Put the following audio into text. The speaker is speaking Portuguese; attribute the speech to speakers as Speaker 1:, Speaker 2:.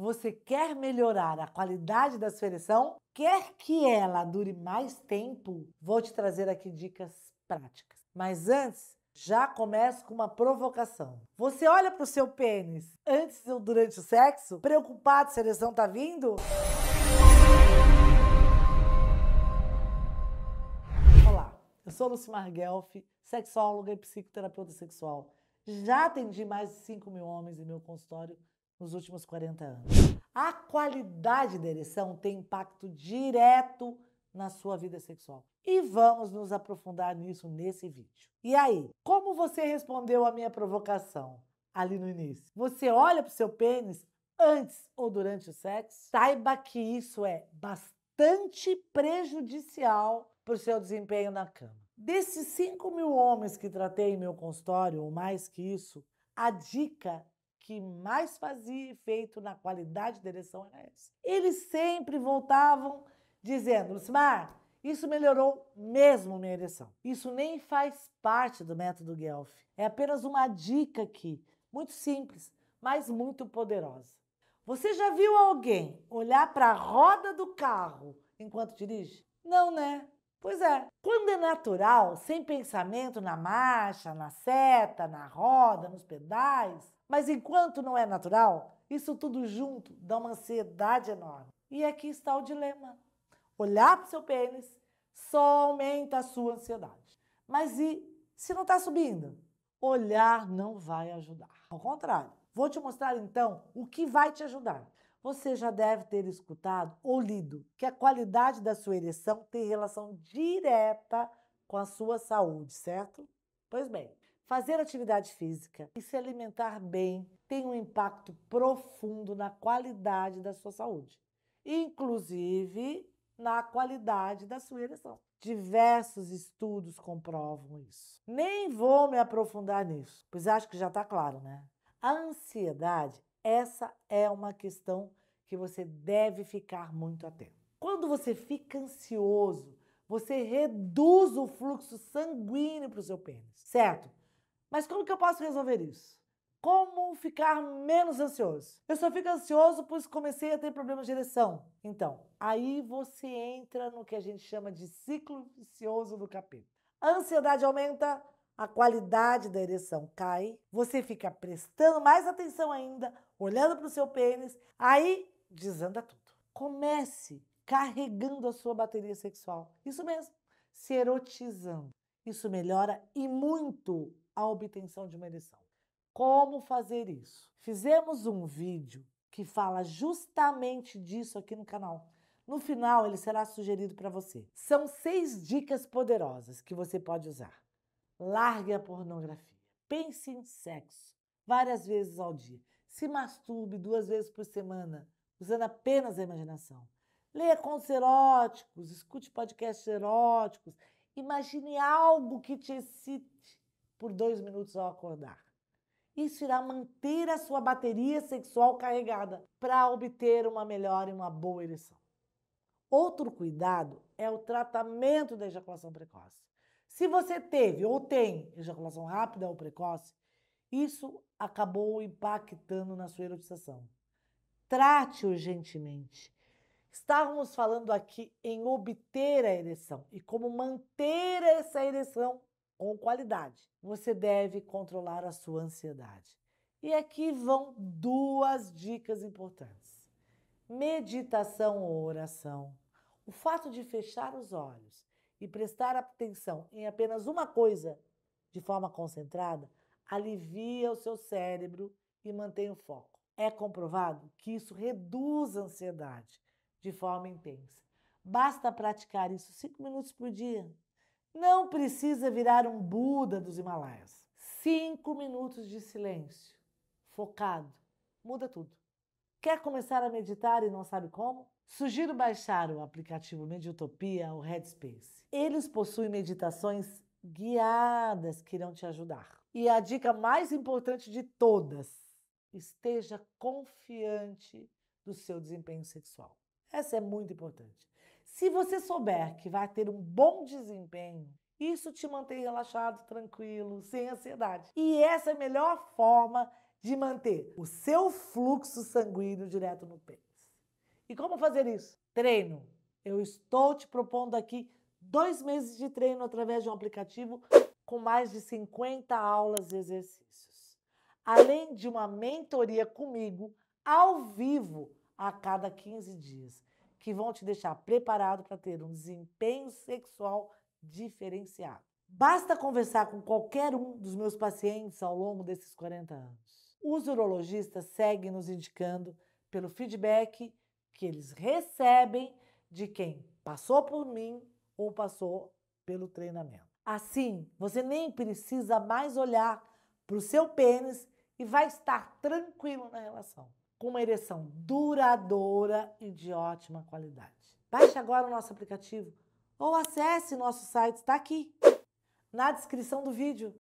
Speaker 1: Você quer melhorar a qualidade da sua ereção? Quer que ela dure mais tempo? Vou te trazer aqui dicas práticas. Mas antes, já começo com uma provocação. Você olha para o seu pênis antes ou durante o sexo, preocupado se a ereção tá vindo? Olá, eu sou Lucimar Guelf, sexóloga e psicoterapeuta sexual. Já atendi mais de 5 mil homens em meu consultório nos últimos 40 anos. A qualidade da ereção tem impacto direto na sua vida sexual. E vamos nos aprofundar nisso nesse vídeo. E aí, como você respondeu à minha provocação ali no início? Você olha para o seu pênis antes ou durante o sexo? Saiba que isso é bastante prejudicial para o seu desempenho na cama. Desses 5 mil homens que tratei em meu consultório, ou mais que isso, a dica que mais fazia efeito na qualidade da ereção era essa. Eles sempre voltavam dizendo: Lucimar, isso melhorou mesmo minha ereção. Isso nem faz parte do método Guelph. É apenas uma dica aqui, muito simples, mas muito poderosa. Você já viu alguém olhar para a roda do carro enquanto dirige? Não, né? Pois é. Quando é natural, sem pensamento na marcha, na seta, na roda, nos pedais, mas enquanto não é natural, isso tudo junto dá uma ansiedade enorme. E aqui está o dilema. Olhar para o seu pênis só aumenta a sua ansiedade. Mas e se não está subindo? Olhar não vai ajudar. Ao contrário, vou te mostrar então o que vai te ajudar. Você já deve ter escutado ou lido que a qualidade da sua ereção tem relação direta com a sua saúde, certo? Pois bem, Fazer atividade física e se alimentar bem tem um impacto profundo na qualidade da sua saúde, inclusive na qualidade da sua ereção. Diversos estudos comprovam isso. Nem vou me aprofundar nisso, pois acho que já está claro, né? A ansiedade, essa é uma questão que você deve ficar muito atento. Quando você fica ansioso, você reduz o fluxo sanguíneo para o seu pênis, certo? Mas como que eu posso resolver isso? Como ficar menos ansioso? Eu só fico ansioso pois comecei a ter problemas de ereção. Então, aí você entra no que a gente chama de ciclo vicioso do capeta. A ansiedade aumenta, a qualidade da ereção cai, você fica prestando mais atenção ainda, olhando para o seu pênis, aí desanda tudo. Comece carregando a sua bateria sexual. Isso mesmo, se erotizando. Isso melhora e muito a obtenção de uma ereção. Como fazer isso? Fizemos um vídeo que fala justamente disso aqui no canal. No final, ele será sugerido para você. São seis dicas poderosas que você pode usar. Largue a pornografia. Pense em sexo várias vezes ao dia. Se masturbe duas vezes por semana, usando apenas a imaginação. Leia contos eróticos, escute podcasts eróticos. Imagine algo que te excite por dois minutos ao acordar. Isso irá manter a sua bateria sexual carregada para obter uma melhor e uma boa ereção. Outro cuidado é o tratamento da ejaculação precoce. Se você teve ou tem ejaculação rápida ou precoce, isso acabou impactando na sua erotização. Trate urgentemente. Estávamos falando aqui em obter a ereção e como manter essa ereção com qualidade. Você deve controlar a sua ansiedade. E aqui vão duas dicas importantes: meditação ou oração. O fato de fechar os olhos e prestar atenção em apenas uma coisa de forma concentrada alivia o seu cérebro e mantém o foco. É comprovado que isso reduz a ansiedade de forma intensa. Basta praticar isso cinco minutos por dia não precisa virar um Buda dos Himalaias. Cinco minutos de silêncio, focado, muda tudo. Quer começar a meditar e não sabe como? Sugiro baixar o aplicativo Mediutopia ou Headspace. Eles possuem meditações guiadas que irão te ajudar. E a dica mais importante de todas: esteja confiante do seu desempenho sexual. Essa é muito importante. Se você souber que vai ter um bom desempenho, isso te mantém relaxado, tranquilo, sem ansiedade. E essa é a melhor forma de manter o seu fluxo sanguíneo direto no pênis. E como fazer isso? Treino. Eu estou te propondo aqui dois meses de treino através de um aplicativo com mais de 50 aulas e exercícios. Além de uma mentoria comigo, ao vivo, a cada 15 dias, que vão te deixar preparado para ter um desempenho sexual diferenciado. Basta conversar com qualquer um dos meus pacientes ao longo desses 40 anos. Os urologistas seguem nos indicando pelo feedback que eles recebem de quem passou por mim ou passou pelo treinamento. Assim, você nem precisa mais olhar para o seu pênis e vai estar tranquilo na relação com uma ereção duradoura e de ótima qualidade. Baixe agora o nosso aplicativo ou acesse nosso site, está aqui na descrição do vídeo.